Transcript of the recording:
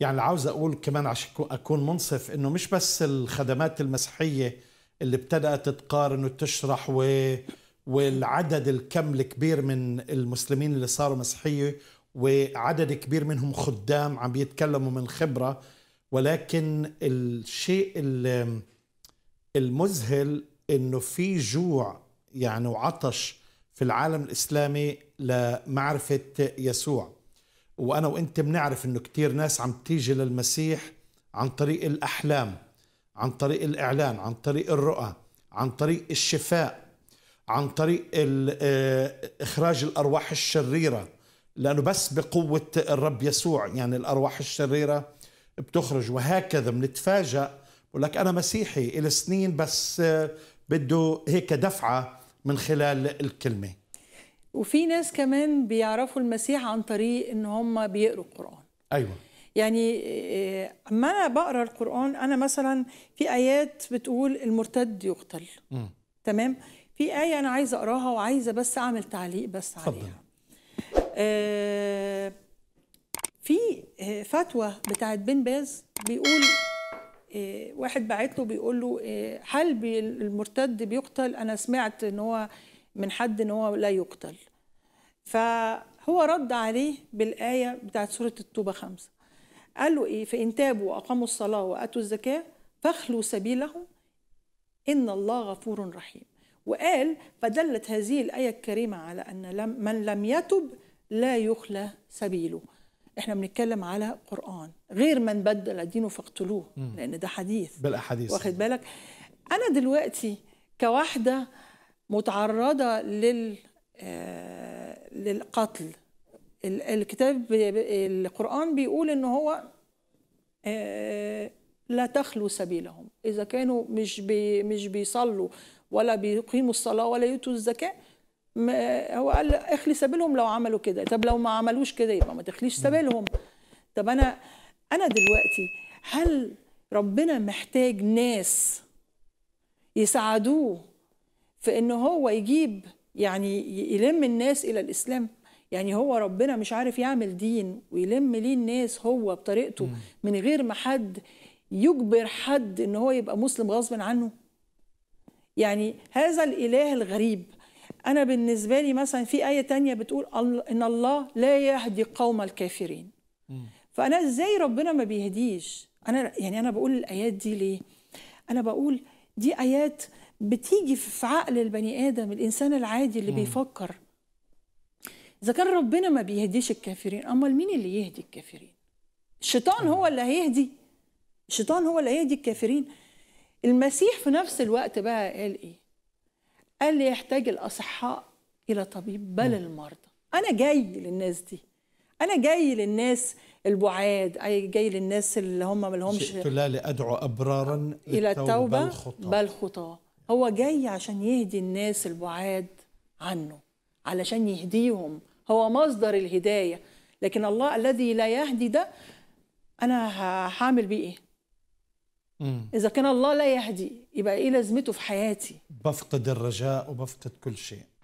يعني اللي عاوز اقول كمان عشان اكون منصف انه مش بس الخدمات المسيحيه اللي ابتدات تقارن وتشرح و والعدد الكم الكبير من المسلمين اللي صاروا مسيحيه وعدد كبير منهم خدام عم بيتكلموا من خبره ولكن الشيء المذهل انه في جوع يعني وعطش في العالم الاسلامي لمعرفه يسوع وانا وانت بنعرف انه كثير ناس عم تيجي للمسيح عن طريق الاحلام عن طريق الاعلان عن طريق الرؤى عن طريق الشفاء عن طريق آه، اخراج الارواح الشريره لانه بس بقوه الرب يسوع يعني الارواح الشريره بتخرج وهكذا بنتفاجأ بقول لك انا مسيحي الى سنين بس آه، بده هيك دفعه من خلال الكلمه وفي ناس كمان بيعرفوا المسيح عن طريق ان هم بيقروا القران ايوه يعني آه، اما انا بقرا القران انا مثلا في ايات بتقول المرتد يقتل م. تمام في ايه انا عايزه اقراها وعايزه بس اعمل تعليق بس عليها آه في آه، فتوى بتاعت بن باز بيقول آه، واحد بعت له بيقول له هل المرتد بيقتل انا سمعت ان هو من حد ان هو لا يقتل فهو رد عليه بالايه بتاعت سوره التوبه خمسه قال له ايه فان تابوا واقاموا الصلاه واتوا الزكاه فاخلوا سبيلهم ان الله غفور رحيم وقال فدلت هذه الايه الكريمه على ان من لم يتب لا يخلى سبيله احنا بنتكلم على قران غير من بدل دينه فاقتلوه لان ده حديث بالاحاديث واخد بالك انا دلوقتي كواحده متعرضه لل آه، للقتل الكتاب القرآن بيقول إن هو آه، لا تخلو سبيلهم إذا كانوا مش بي مش بيصلوا ولا بيقيموا الصلاة ولا يؤتوا الزكاة هو قال اخلي سبيلهم لو عملوا كده طب لو ما عملوش كده يبقى ما تخليش سبيلهم طب أنا أنا دلوقتي هل ربنا محتاج ناس يساعدوه في ان هو يجيب يعني يلم الناس الى الاسلام يعني هو ربنا مش عارف يعمل دين ويلم ليه الناس هو بطريقته من غير ما حد يجبر حد ان هو يبقى مسلم غصب عنه يعني هذا الاله الغريب انا بالنسبه لي مثلا في ايه تانية بتقول ان الله لا يهدي قوم الكافرين فانا ازاي ربنا ما بيهديش انا يعني انا بقول الايات دي ليه انا بقول دي ايات بتيجي في عقل البني ادم الانسان العادي اللي م. بيفكر اذا كان ربنا ما بيهديش الكافرين امال مين اللي يهدي الكافرين الشيطان هو اللي هيهدي الشيطان هو اللي هيهدي الكافرين المسيح في نفس الوقت بقى قال ايه قال لي يحتاج الاصحاء الى طبيب بل المرضى انا جاي للناس دي انا جاي للناس البعاد اي جاي للناس اللي هم ما لهمش جئت لا لادعو ابرارا الى التوبه بل خطاه هو جاي عشان يهدي الناس البعاد عنه علشان يهديهم هو مصدر الهدايه لكن الله الذي لا يهدي ده انا هعمل بيه ايه اذا كان الله لا يهدي يبقى ايه لازمته في حياتي بفقد الرجاء وبفقد كل شيء